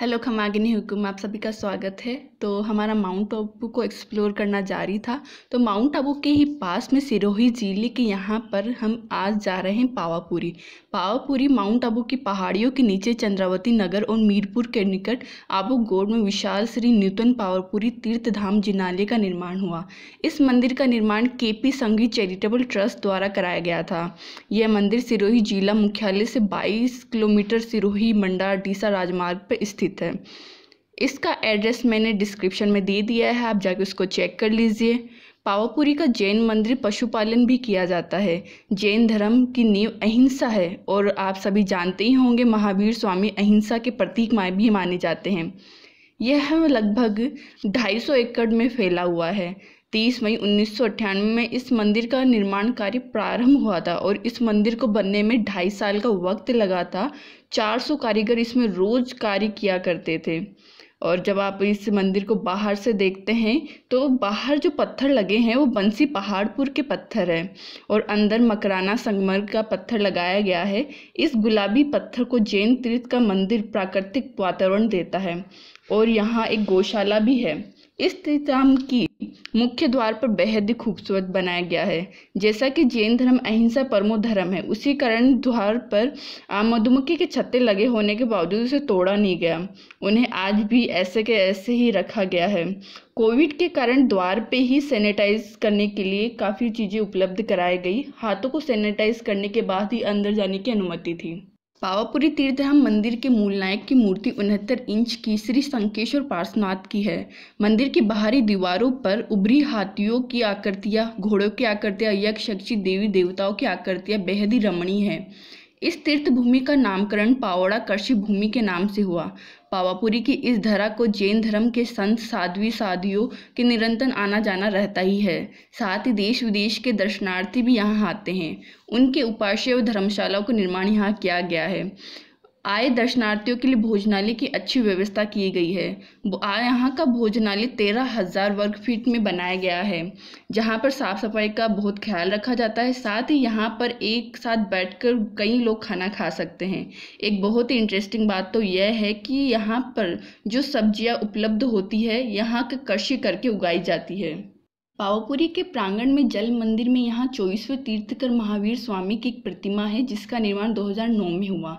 hello खमागिनी हुकुम आप सभी का स्वागत है तो हमारा माउंट आबू को एक्सप्लोर करना जारी था तो माउंट आबू के ही पास में सिरोही जिले के यहाँ पर हम आज जा रहे हैं पावापुरी पावापुरी माउंट आबू की पहाड़ियों के नीचे चंद्रावती नगर और मीरपुर के निकट आबू गोड में विशाल श्री न्यूतन पावापुरी तीर्थधाम जिनाले का निर्माण हुआ इस मंदिर का निर्माण के पी संघी चैरिटेबल ट्रस्ट द्वारा कराया गया था यह मंदिर सिरोही जिला मुख्यालय से बाईस किलोमीटर सिरोही मंडा डीसा राजमार्ग पर स्थित स्थित है इसका एड्रेस मैंने डिस्क्रिप्शन में दे दिया है आप जाके उसको चेक कर लीजिए पावापुरी का जैन मंदिर पशुपालन भी किया जाता है जैन धर्म की नींव अहिंसा है और आप सभी जानते ही होंगे महावीर स्वामी अहिंसा के प्रतीक माए भी माने जाते हैं यह लगभग 250 एकड़ में फैला हुआ है तीस मई उन्नीस में इस मंदिर का निर्माण कार्य प्रारंभ हुआ था और इस मंदिर को बनने में ढाई साल का वक्त लगा था 400 कारीगर इसमें रोज कार्य किया करते थे और जब आप इस मंदिर को बाहर से देखते हैं तो बाहर जो पत्थर लगे हैं वो बंसी पहाड़पुर के पत्थर हैं और अंदर मकराना संगमर का पत्थर लगाया गया है इस गुलाबी पत्थर को जैन तीर्थ का मंदिर प्राकृतिक वातावरण देता है और यहाँ एक गौशाला भी है इस तीर्थाम की मुख्य द्वार पर बेहद ही खूबसूरत बनाया गया है जैसा कि जैन धर्म अहिंसा परमो धर्म है उसी कारण द्वार पर मधुमक्खी के छत्ते लगे होने के बावजूद उसे तोड़ा नहीं गया उन्हें आज भी ऐसे के ऐसे ही रखा गया है कोविड के कारण द्वार पे ही सैनिटाइज करने के लिए काफ़ी चीज़ें उपलब्ध कराई गई हाथों को सैनिटाइज करने के बाद ही अंदर जाने की अनुमति थी पावापुरी तीर्थधाम मंदिर के मूल नायक की मूर्ति उनहत्तर इंच की श्री संकेश्वर पार्श्वनाथ की है मंदिर की बाहरी दीवारों पर उभरी हाथियों की आकृतियां घोड़ों की आकृतियां यक्ष शक्ति देवी देवताओं की आकृतियां बेहद ही रमणीय है इस तीर्थ भूमि का नामकरण पावड़ा कृषि भूमि के नाम से हुआ पावापुरी की इस धरा को जैन धर्म के संत साध्वी साधियों के निरंतर आना जाना रहता ही है साथ ही देश विदेश के दर्शनार्थी भी यहाँ आते हैं उनके उपास्य और धर्मशालाओं का निर्माण यहाँ किया गया है आए दर्शनार्थियों के लिए भोजनालय की अच्छी व्यवस्था की गई है यहाँ का भोजनालय तेरह हज़ार वर्ग फीट में बनाया गया है जहाँ पर साफ़ सफाई का बहुत ख्याल रखा जाता है साथ ही यहाँ पर एक साथ बैठकर कई लोग खाना खा सकते हैं एक बहुत ही इंटरेस्टिंग बात तो यह है कि यहाँ पर जो सब्जियाँ उपलब्ध होती है यहाँ कृषि करके उगाई जाती है पावापुरी के प्रांगण में जल मंदिर में यहाँ चौबीसवें तीर्थकर महावीर स्वामी की एक प्रतिमा है जिसका निर्माण 2009 में हुआ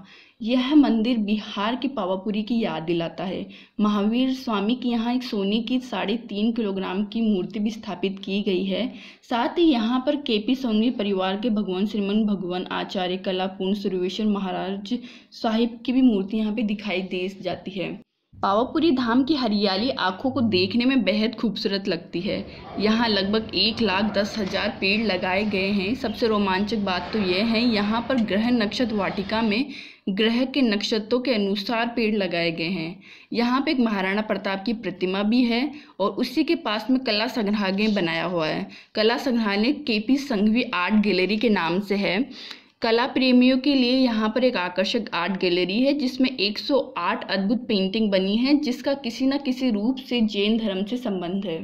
यह मंदिर बिहार के पावापुरी की याद दिलाता है महावीर स्वामी की यहाँ एक सोने की साढ़े तीन किलोग्राम की मूर्ति भी स्थापित की गई है साथ ही यहाँ पर के पी सोनी परिवार के भगवान श्रीमन भगवान आचार्य कलापूर्ण सुरवेश्वर महाराज साहिब की भी मूर्ति यहाँ पे दिखाई दे जाती है पावापुरी धाम की हरियाली आँखों को देखने में बेहद खूबसूरत लगती है यहाँ लगभग एक लाख दस हज़ार पेड़ लगाए गए हैं सबसे रोमांचक बात तो यह है यहाँ पर ग्रह नक्षत्र वाटिका में ग्रह के नक्षत्रों के अनुसार पेड़ लगाए गए हैं यहाँ पे एक महाराणा प्रताप की प्रतिमा भी है और उसी के पास में कला संग्रहालय बनाया हुआ है कला संग्रहालय के पी संघवी आर्ट गैलरी के नाम से है कला प्रेमियों के लिए यहाँ पर एक आकर्षक आर्ट गैलरी है जिसमें 108 अद्भुत पेंटिंग बनी हैं जिसका किसी न किसी रूप से जैन धर्म से संबंध है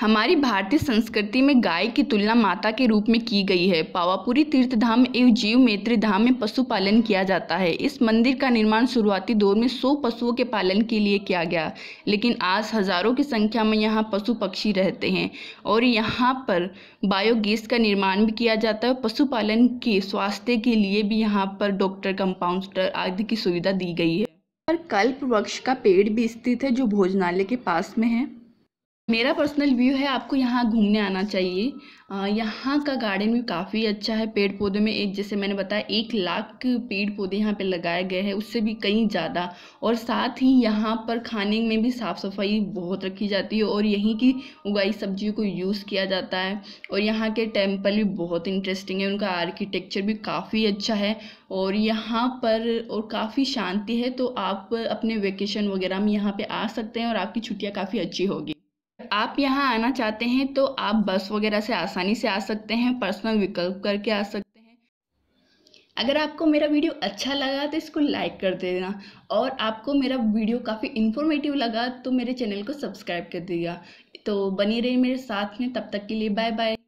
हमारी भारतीय संस्कृति में गाय की तुलना माता के रूप में की गई है पावापुरी तीर्थधाम एवं जीव मेत्री धाम में पशुपालन किया जाता है इस मंदिर का निर्माण शुरुआती दौर में 100 पशुओं के पालन के लिए किया गया लेकिन आज हजारों की संख्या में यहाँ पशु पक्षी रहते हैं और यहाँ पर बायोगैस का निर्माण भी किया जाता है पशुपालन के स्वास्थ्य के लिए भी यहाँ पर डॉक्टर कंपाउंडर आदि की सुविधा दी गई है पर कल्प वृक्ष का पेड़ भी स्थित है जो भोजनालय के पास में है मेरा पर्सनल व्यू है आपको यहाँ घूमने आना चाहिए यहाँ का गार्डन भी काफ़ी अच्छा है पेड़ पौधे में एक जैसे मैंने बताया एक लाख पेड़ पौधे यहाँ पे लगाए गए हैं उससे भी कहीं ज़्यादा और साथ ही यहाँ पर खाने में भी साफ़ सफाई बहुत रखी जाती है और यहीं की उगाई सब्जियों को यूज़ किया जाता है और यहाँ के टेम्पल भी बहुत इंटरेस्टिंग है उनका आर्किटेक्चर भी काफ़ी अच्छा है और यहाँ पर और काफ़ी शांति है तो आप अपने वेकेशन वगैरह में यहाँ पर आ सकते हैं और आपकी छुट्टियाँ काफ़ी अच्छी होगी आप यहाँ आना चाहते हैं तो आप बस वगैरह से आसानी से आ सकते हैं पर्सनल विकल्प करके आ सकते हैं अगर आपको मेरा वीडियो अच्छा लगा तो इसको लाइक कर देना और आपको मेरा वीडियो काफ़ी इन्फॉर्मेटिव लगा तो मेरे चैनल को सब्सक्राइब कर देगा तो बनी रही मेरे साथ में तब तक के लिए बाय बाय